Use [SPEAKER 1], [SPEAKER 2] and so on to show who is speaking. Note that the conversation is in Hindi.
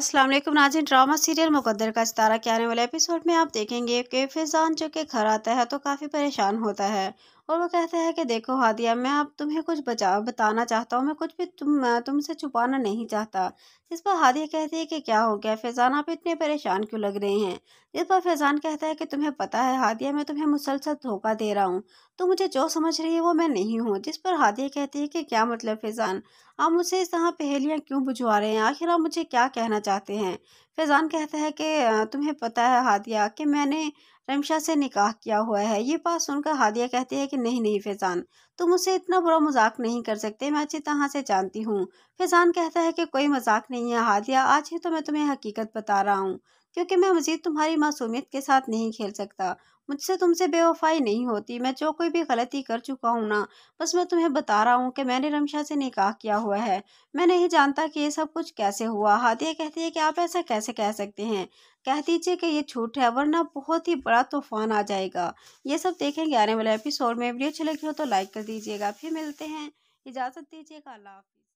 [SPEAKER 1] अस्सलाम वालेकुम नाजिन ड्रामा सीरियल मुकद्दर का सितारा के आने वाले एपिसोड में आप देखेंगे कि फैज़ान जो के घर आता है तो काफ़ी परेशान होता है और वो कहते हैं कि देखो हादिया मैं अब तुम्हें कुछ बचा बताना चाहता हूँ मैं कुछ भी तुम तुमसे छुपाना नहीं चाहता इस पर हादिया कहती है कि क्या हो गया फैज़ान आप इतने परेशान क्यों लग रहे हैं जिस पर फैज़ान कहता है कि तुम्हें पता है हादिया मैं तुम्हें मुसलसल धोखा दे रहा हूँ तो मुझे जो समझ रही है वो मैं नहीं हूँ जिस पर हादिया कहती है कि क्या मतलब फैज़ान आप मुझसे इस तरह पहेलियाँ क्यों बुझवा रहे हैं आखिर आप मुझे क्या कहना चाहते हैं फैज़ान कहता है कि तुम्हें पता है हादिया कि मैंने रमशा से निकाह किया हुआ है ये बात सुनकर हादिया कहती है कि नहीं नहीं फैज़ान तुम उसे इतना बुरा मजाक नहीं कर सकते मैं अच्छी तरह से जानती हूँ फैज़ान कहता है कि कोई मजाक नहीं है हादिया आज ही तो मैं तुम्हें हकीकत बता रहा हूँ क्योंकि मैं मजीद तुम्हारी मासूमियत के साथ नहीं खेल सकता मुझसे तुमसे बेवफाई नहीं होती मैं जो कोई भी गलती कर चुका हूँ ना बस मैं तुम्हें बता रहा हूँ कि मैंने रमशा से निकाह किया हुआ है मैं नहीं जानता कि ये सब कुछ कैसे हुआ हादिया कहती है कि आप ऐसा कैसे कह सकते हैं कह दीजिए कि ये छूट है वरना बहुत ही बड़ा तूफान आ जाएगा ये सब देखेंगे आने वाले एपिसोड में वीडियो अच्छी लगी हो तो लाइक कर दीजिएगा फिर मिलते हैं इजाज़त दीजिएगा अल्लाह हाफिज़